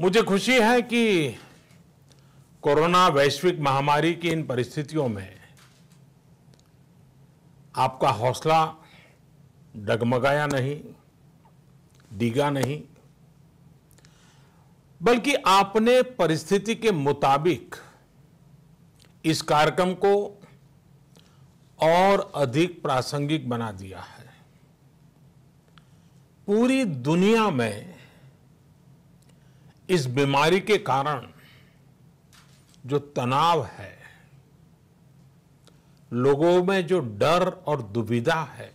मुझे खुशी है कि कोरोना वैश्विक महामारी की इन परिस्थितियों में आपका हौसला डगमगाया नहीं डिगा नहीं बल्कि आपने परिस्थिति के मुताबिक इस कार्यक्रम को और अधिक प्रासंगिक बना दिया है पूरी दुनिया में इस बीमारी के कारण जो तनाव है लोगों में जो डर और दुविधा है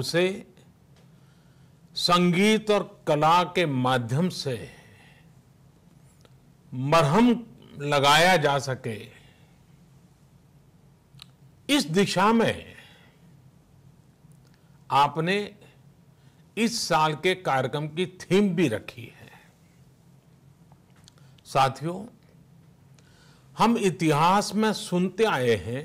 उसे संगीत और कला के माध्यम से मरहम लगाया जा सके इस दिशा में आपने इस साल के कार्यक्रम की थीम भी रखी है साथियों हम इतिहास में सुनते आए हैं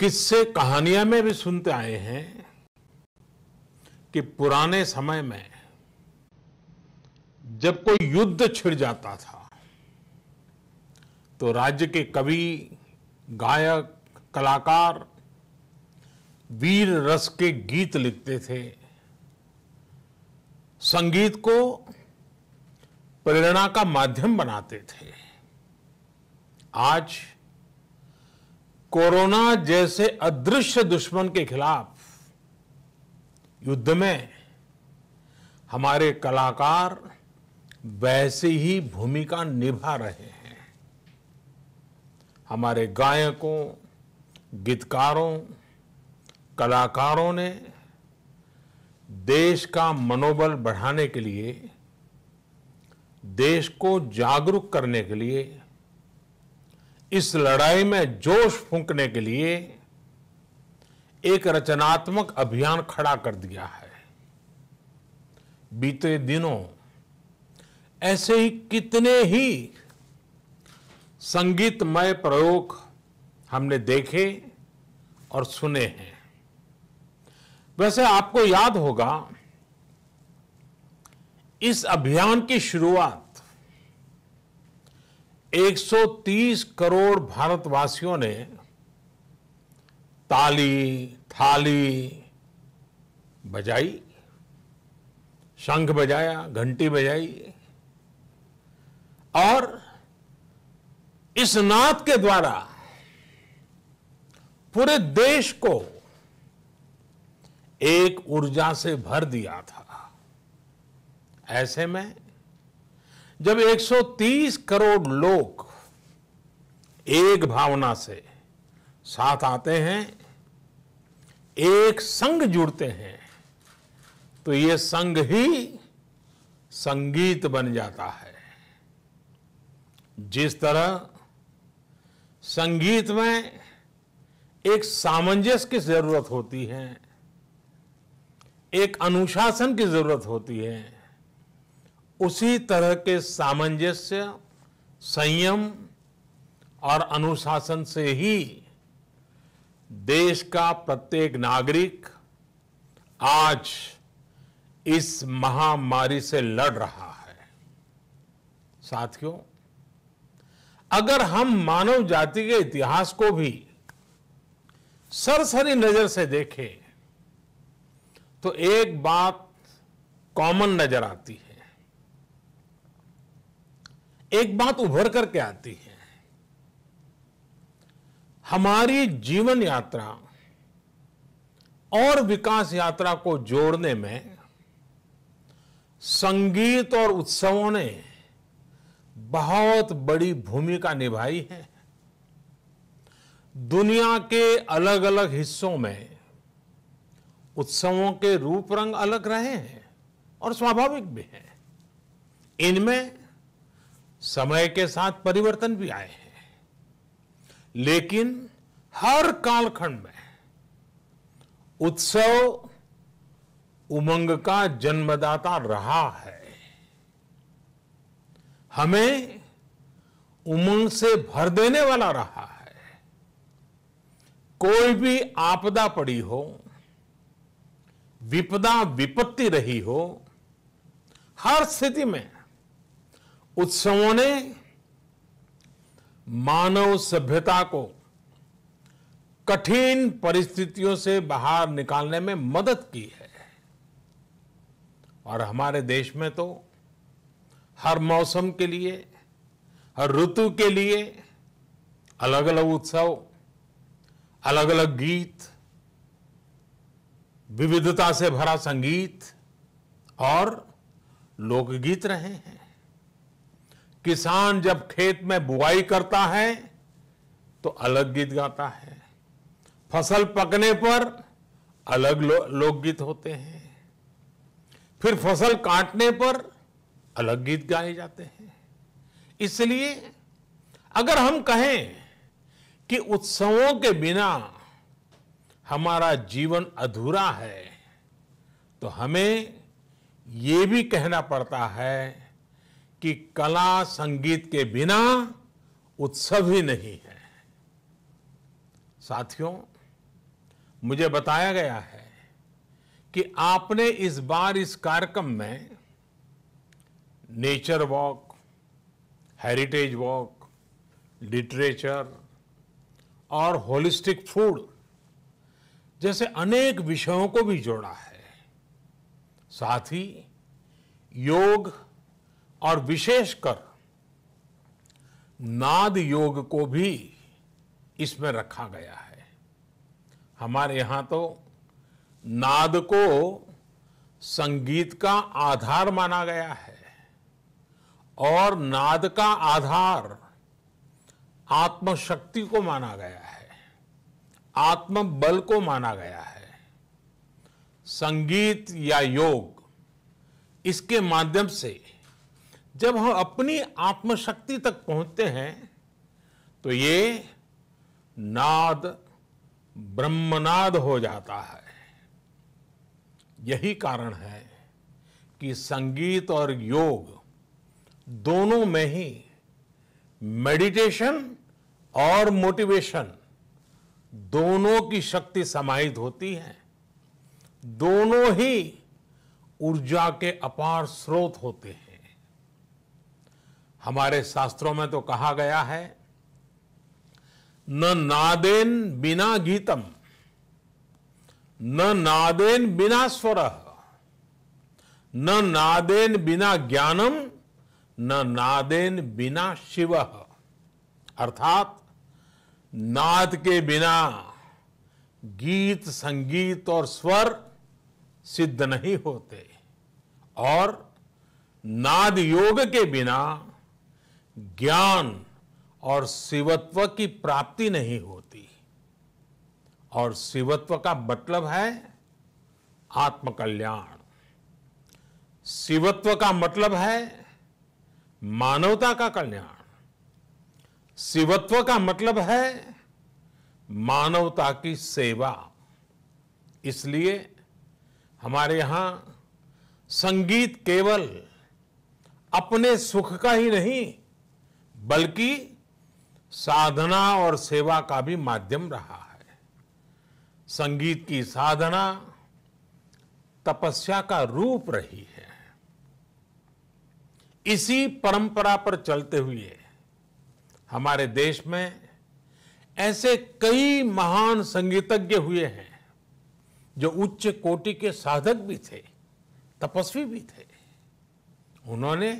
किस्से कहानियां में भी सुनते आए हैं कि पुराने समय में जब कोई युद्ध छिड़ जाता था तो राज्य के कवि गायक कलाकार वीर रस के गीत लिखते थे संगीत को प्रेरणा का माध्यम बनाते थे आज कोरोना जैसे अदृश्य दुश्मन के खिलाफ युद्ध में हमारे कलाकार वैसे ही भूमिका निभा रहे हैं हमारे गायकों गीतकारों कलाकारों ने देश का मनोबल बढ़ाने के लिए देश को जागरूक करने के लिए इस लड़ाई में जोश फूंकने के लिए एक रचनात्मक अभियान खड़ा कर दिया है बीते दिनों ऐसे ही कितने ही संगीतमय प्रयोग हमने देखे और सुने हैं वैसे आपको याद होगा इस अभियान की शुरुआत 130 करोड़ भारतवासियों ने ताली थाली बजाई शंख बजाया घंटी बजाई और इस नाथ के द्वारा पूरे देश को एक ऊर्जा से भर दिया था ऐसे में जब 130 करोड़ लोग एक भावना से साथ आते हैं एक संग जुड़ते हैं तो ये संग ही संगीत बन जाता है जिस तरह संगीत में एक सामंजस्य की जरूरत होती है एक अनुशासन की जरूरत होती है उसी तरह के सामंजस्य संयम और अनुशासन से ही देश का प्रत्येक नागरिक आज इस महामारी से लड़ रहा है साथियों अगर हम मानव जाति के इतिहास को भी सरसरी नजर से देखें तो एक बात कॉमन नजर आती है एक बात उभर करके आती है हमारी जीवन यात्रा और विकास यात्रा को जोड़ने में संगीत और उत्सवों ने बहुत बड़ी भूमिका निभाई है दुनिया के अलग अलग हिस्सों में उत्सवों के रूप रंग अलग रहे हैं और स्वाभाविक भी हैं इनमें समय के साथ परिवर्तन भी आए हैं लेकिन हर कालखंड में उत्सव उमंग का जन्मदाता रहा है हमें उमंग से भर देने वाला रहा है कोई भी आपदा पड़ी हो विपदा विपत्ति रही हो हर स्थिति में उत्सवों ने मानव सभ्यता को कठिन परिस्थितियों से बाहर निकालने में मदद की है और हमारे देश में तो हर मौसम के लिए हर ऋतु के लिए अलग अलग उत्सव अलग अलग गीत विविधता से भरा संगीत और लोकगीत रहे हैं किसान जब खेत में बुआई करता है तो अलग गीत गाता है फसल पकने पर अलग लो, लोकगीत होते हैं फिर फसल काटने पर अलग गीत गाए जाते हैं इसलिए अगर हम कहें कि उत्सवों के बिना हमारा जीवन अधूरा है तो हमें ये भी कहना पड़ता है कि कला संगीत के बिना उत्सव ही नहीं है साथियों मुझे बताया गया है कि आपने इस बार इस कार्यक्रम में nature walk heritage walk literature और होलिस्टिक फूड जैसे अनेक विषयों को भी जोड़ा है साथ ही योग और विशेषकर नाद योग को भी इसमें रखा गया है हमारे यहां तो नाद को संगीत का आधार माना गया है और नाद का आधार आत्मशक्ति को माना गया है आत्मबल को माना गया है संगीत या योग इसके माध्यम से जब हम अपनी आत्मशक्ति तक पहुंचते हैं तो ये नाद ब्रह्मनाद हो जाता है यही कारण है कि संगीत और योग दोनों में ही मेडिटेशन और मोटिवेशन दोनों की शक्ति समाहित होती है दोनों ही ऊर्जा के अपार स्रोत होते हैं हमारे शास्त्रों में तो कहा गया है न नादेन बिना गीतम न नादेन बिना स्वर न नादेन बिना ज्ञानम न नादेन बिना शिव अर्थात नाद के बिना गीत संगीत और स्वर सिद्ध नहीं होते और नाद योग के बिना ज्ञान और शिवत्व की प्राप्ति नहीं होती और शिवत्व का मतलब है आत्मकल्याण शिवत्व का मतलब है मानवता का कल्याण शिवत्व का मतलब है मानवता की सेवा इसलिए हमारे यहां संगीत केवल अपने सुख का ही नहीं बल्कि साधना और सेवा का भी माध्यम रहा है संगीत की साधना तपस्या का रूप रही है इसी परंपरा पर चलते हुए हमारे देश में ऐसे कई महान संगीतज्ञ हुए हैं जो उच्च कोटि के साधक भी थे तपस्वी भी थे उन्होंने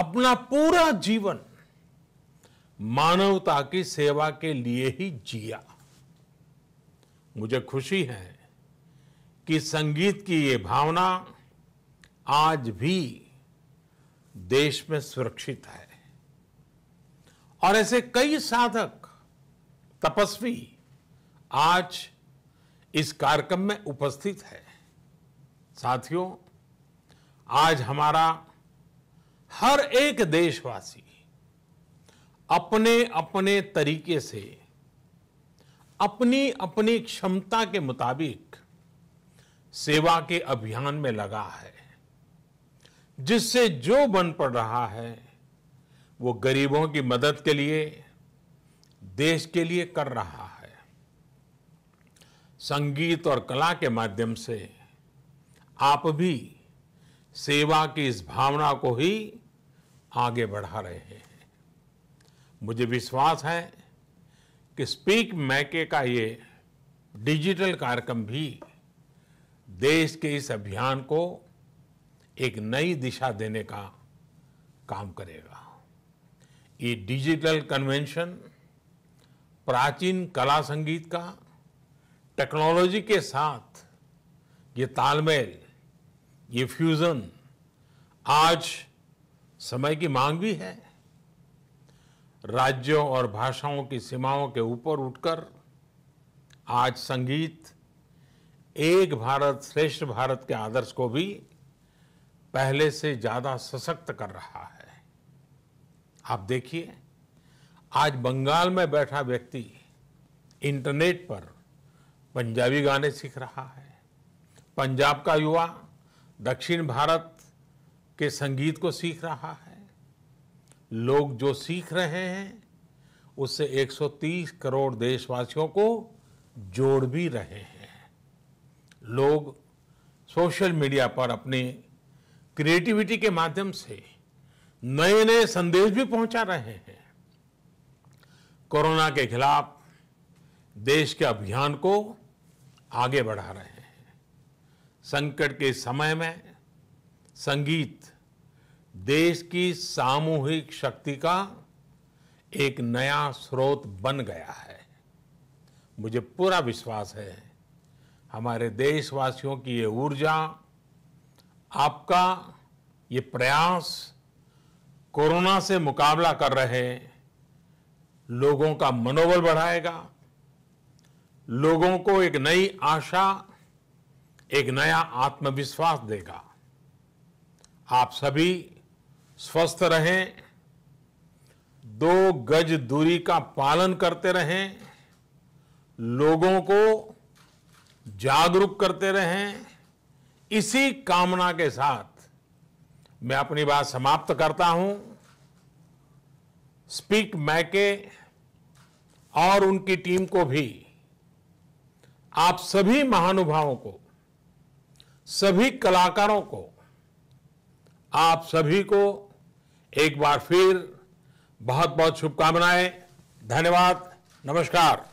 अपना पूरा जीवन मानवता की सेवा के लिए ही जिया मुझे खुशी है कि संगीत की ये भावना आज भी देश में सुरक्षित है और ऐसे कई साधक तपस्वी आज इस कार्यक्रम में उपस्थित है साथियों आज हमारा हर एक देशवासी अपने अपने तरीके से अपनी अपनी क्षमता के मुताबिक सेवा के अभियान में लगा है जिससे जो बन पड़ रहा है वो गरीबों की मदद के लिए देश के लिए कर रहा है संगीत और कला के माध्यम से आप भी सेवा की इस भावना को ही आगे बढ़ा रहे हैं मुझे विश्वास है कि स्पीक मैके का ये डिजिटल कार्यक्रम भी देश के इस अभियान को एक नई दिशा देने का काम करेगा ये डिजिटल कन्वेंशन प्राचीन कला संगीत का टेक्नोलॉजी के साथ ये तालमेल ये फ्यूज़न आज समय की मांग भी है राज्यों और भाषाओं की सीमाओं के ऊपर उठकर आज संगीत एक भारत श्रेष्ठ भारत के आदर्श को भी पहले से ज़्यादा सशक्त कर रहा है आप देखिए आज बंगाल में बैठा व्यक्ति इंटरनेट पर पंजाबी गाने सीख रहा है पंजाब का युवा दक्षिण भारत के संगीत को सीख रहा है लोग जो सीख रहे हैं उससे 130 करोड़ देशवासियों को जोड़ भी रहे हैं लोग सोशल मीडिया पर अपने क्रिएटिविटी के माध्यम से नए नए संदेश भी पहुंचा रहे हैं कोरोना के खिलाफ देश के अभियान को आगे बढ़ा रहे हैं संकट के समय में संगीत देश की सामूहिक शक्ति का एक नया स्रोत बन गया है मुझे पूरा विश्वास है हमारे देशवासियों की ये ऊर्जा आपका ये प्रयास कोरोना से मुकाबला कर रहे लोगों का मनोबल बढ़ाएगा लोगों को एक नई आशा एक नया आत्मविश्वास देगा आप सभी स्वस्थ रहें दो गज दूरी का पालन करते रहें लोगों को जागरूक करते रहें इसी कामना के साथ मैं अपनी बात समाप्त करता हूं स्पीक मैके और उनकी टीम को भी आप सभी महानुभावों को सभी कलाकारों को आप सभी को एक बार फिर बहुत बहुत शुभकामनाएं धन्यवाद नमस्कार